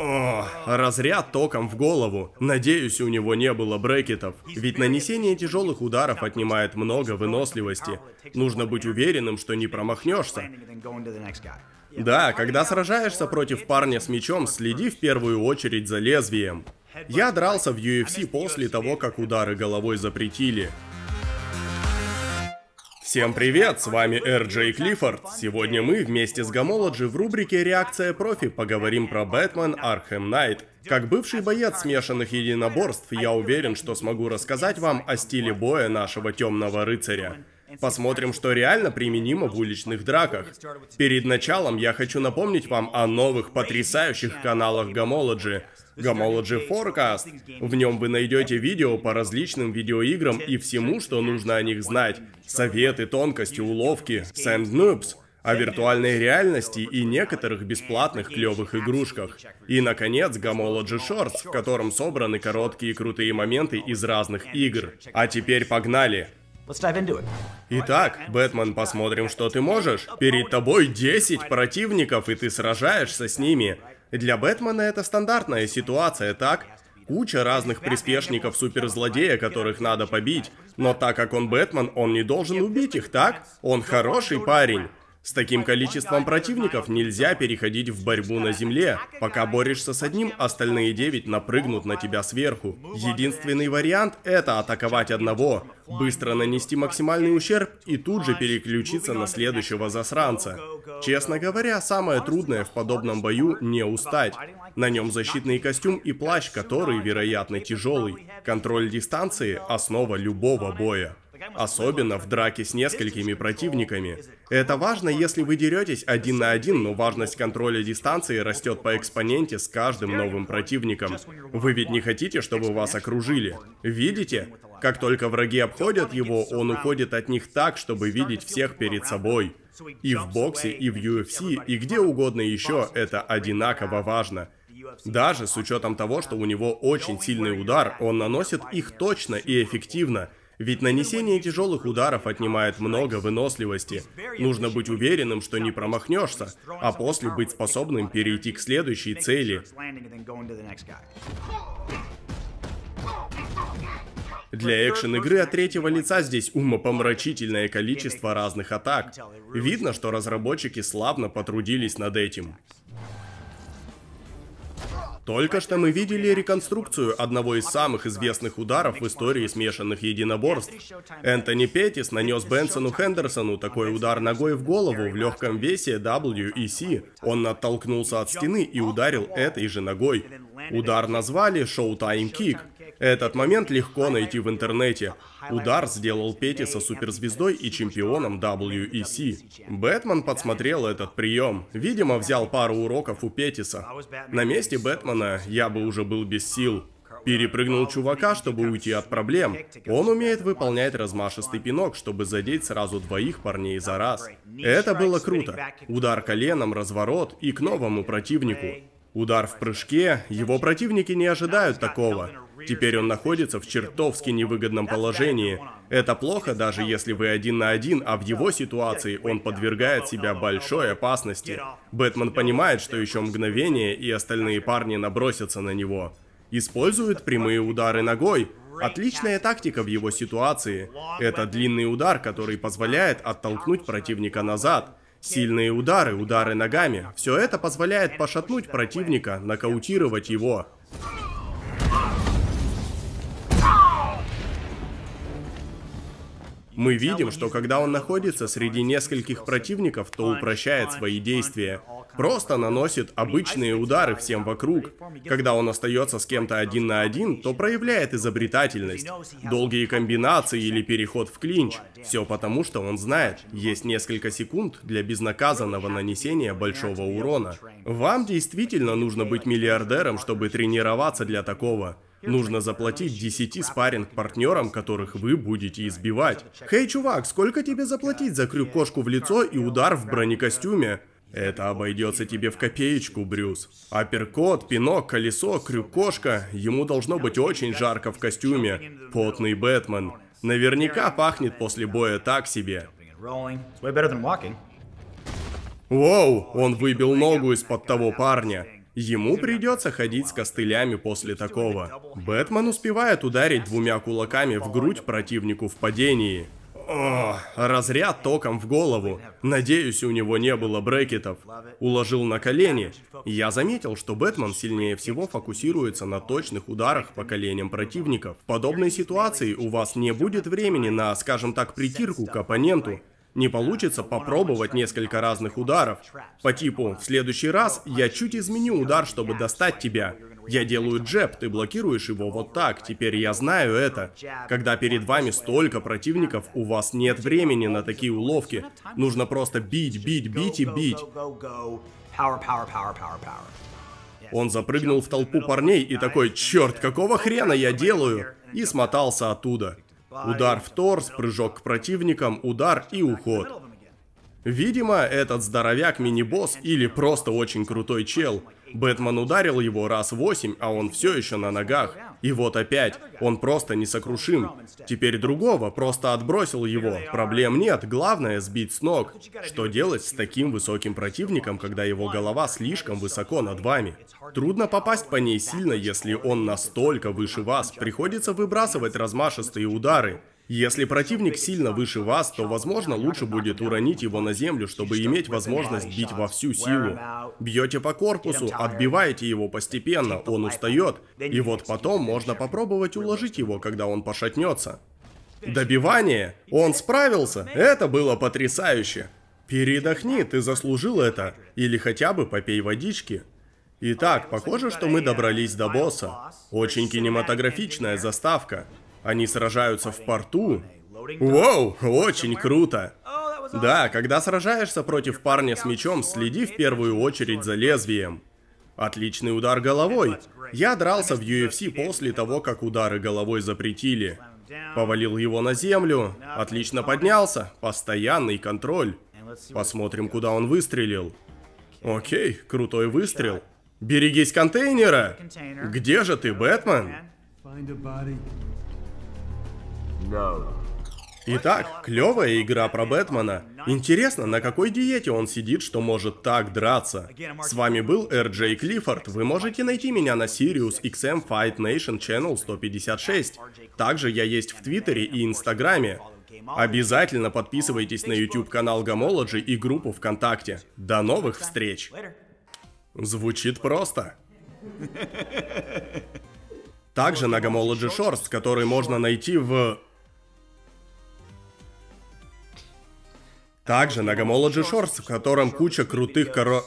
О, разряд током в голову. Надеюсь, у него не было брекетов. Ведь нанесение тяжелых ударов отнимает много выносливости. Нужно быть уверенным, что не промахнешься. Да, когда сражаешься против парня с мечом, следи в первую очередь за лезвием. Я дрался в UFC после того, как удары головой запретили. Всем привет, с вами Эр-Джей Клиффорд. Сегодня мы вместе с Гамоладжи в рубрике «Реакция профи» поговорим про Бэтмен Архем Найт. Как бывший боец смешанных единоборств, я уверен, что смогу рассказать вам о стиле боя нашего темного рыцаря. Посмотрим, что реально применимо в уличных драках. Перед началом я хочу напомнить вам о новых потрясающих каналах Gamology, Gamology Forecast. В нем вы найдете видео по различным видеоиграм и всему, что нужно о них знать. Советы, тонкости, уловки, Sand Noobs о виртуальной реальности и некоторых бесплатных клевых игрушках. И, наконец, Gamology Shorts, в котором собраны короткие и крутые моменты из разных игр. А теперь погнали! Итак, Бэтмен, посмотрим, что ты можешь. Перед тобой 10 противников, и ты сражаешься с ними. Для Бэтмена это стандартная ситуация, так? Куча разных приспешников суперзлодея, которых надо побить. Но так как он Бэтмен, он не должен убить их, так? Он хороший парень. С таким количеством противников нельзя переходить в борьбу на земле. Пока борешься с одним, остальные девять напрыгнут на тебя сверху. Единственный вариант – это атаковать одного, быстро нанести максимальный ущерб и тут же переключиться на следующего засранца. Честно говоря, самое трудное в подобном бою – не устать. На нем защитный костюм и плащ, который, вероятно, тяжелый. Контроль дистанции – основа любого боя. Особенно в драке с несколькими противниками. Это важно, если вы деретесь один на один, но важность контроля дистанции растет по экспоненте с каждым новым противником. Вы ведь не хотите, чтобы вас окружили. Видите? Как только враги обходят его, он уходит от них так, чтобы видеть всех перед собой. И в боксе, и в UFC, и где угодно еще это одинаково важно. Даже с учетом того, что у него очень сильный удар, он наносит их точно и эффективно – ведь нанесение тяжелых ударов отнимает много выносливости. Нужно быть уверенным, что не промахнешься, а после быть способным перейти к следующей цели. Для экшен-игры от третьего лица здесь умопомрачительное количество разных атак. Видно, что разработчики славно потрудились над этим. Только что мы видели реконструкцию одного из самых известных ударов в истории смешанных единоборств. Энтони Петтис нанес Бенсону Хендерсону такой удар ногой в голову в легком весе WEC. Он оттолкнулся от стены и ударил этой же ногой. Удар назвали «Шоу-тайм-кик», этот момент легко найти в интернете. Удар сделал Петиса суперзвездой и чемпионом WEC. Бэтмен подсмотрел этот прием. Видимо, взял пару уроков у Петиса. На месте Бэтмена я бы уже был без сил. Перепрыгнул чувака, чтобы уйти от проблем. Он умеет выполнять размашистый пинок, чтобы задеть сразу двоих парней за раз. Это было круто. Удар коленом, разворот и к новому противнику. Удар в прыжке, его противники не ожидают такого. Теперь он находится в чертовски невыгодном положении. Это плохо, даже если вы один на один, а в его ситуации он подвергает себя большой опасности. Бэтмен понимает, что еще мгновение, и остальные парни набросятся на него. Использует прямые удары ногой. Отличная тактика в его ситуации. Это длинный удар, который позволяет оттолкнуть противника назад. Сильные удары, удары ногами. Все это позволяет пошатнуть противника, нокаутировать его. Мы видим, что когда он находится среди нескольких противников, то упрощает свои действия. Просто наносит обычные удары всем вокруг. Когда он остается с кем-то один на один, то проявляет изобретательность. Долгие комбинации или переход в клинч. Все потому, что он знает, есть несколько секунд для безнаказанного нанесения большого урона. Вам действительно нужно быть миллиардером, чтобы тренироваться для такого. Нужно заплатить 10 спаринг партнерам которых вы будете избивать. Хей, чувак, сколько тебе заплатить за крюк кошку в лицо и удар в бронекостюме? Это обойдется тебе в копеечку, Брюс. Апперкот, пинок, колесо, крюк-кошка. Ему должно быть очень жарко в костюме. Потный Бэтмен. Наверняка пахнет после боя так себе. Воу, он выбил ногу из-под того парня. Ему придется ходить с костылями после такого. Бэтмен успевает ударить двумя кулаками в грудь противнику в падении. О, разряд током в голову. Надеюсь, у него не было брекетов. Уложил на колени. Я заметил, что Бэтмен сильнее всего фокусируется на точных ударах по коленям противников. В подобной ситуации у вас не будет времени на, скажем так, притирку к оппоненту. Не получится попробовать несколько разных ударов. По типу, в следующий раз я чуть изменю удар, чтобы достать тебя. Я делаю джеб, ты блокируешь его вот так, теперь я знаю это. Когда перед вами столько противников, у вас нет времени на такие уловки. Нужно просто бить, бить, бить и бить. Он запрыгнул в толпу парней и такой, черт, какого хрена я делаю? И смотался оттуда. Удар в торс, прыжок к противникам, удар и уход. Видимо, этот здоровяк мини-босс или просто очень крутой чел. Бэтмен ударил его раз восемь, а он все еще на ногах. И вот опять, он просто несокрушим. Теперь другого, просто отбросил его. Проблем нет, главное сбить с ног. Что делать с таким высоким противником, когда его голова слишком высоко над вами? Трудно попасть по ней сильно, если он настолько выше вас. Приходится выбрасывать размашистые удары. Если противник сильно выше вас, то, возможно, лучше будет уронить его на землю, чтобы иметь возможность бить во всю силу. Бьете по корпусу, отбиваете его постепенно, он устает, и вот потом можно попробовать уложить его, когда он пошатнется. Добивание! Он справился! Это было потрясающе! Передохни, ты заслужил это. Или хотя бы попей водички. Итак, похоже, что мы добрались до босса. Очень кинематографичная заставка. Они сражаются в порту. Вау, очень круто. Да, когда сражаешься против парня с мечом, следи в первую очередь за лезвием. Отличный удар головой. Я дрался в UFC после того, как удары головой запретили. Повалил его на землю. Отлично поднялся. Постоянный контроль. Посмотрим, куда он выстрелил. Окей, крутой выстрел. Берегись контейнера! Где же ты, Бэтмен? Итак, клевая игра про Бэтмена. Интересно, на какой диете он сидит, что может так драться? С вами был Р.Джей Клиффорд. Вы можете найти меня на Sirius XM эм Fight Nation Channel 156. Также я есть в Твиттере и Инстаграме. Обязательно подписывайтесь на YouTube-канал Гомологи и группу ВКонтакте. До новых встреч! Звучит просто. Также на Gomology Shorts, который можно найти в... Также Nagamola G-Shorts, в котором куча крутых коро...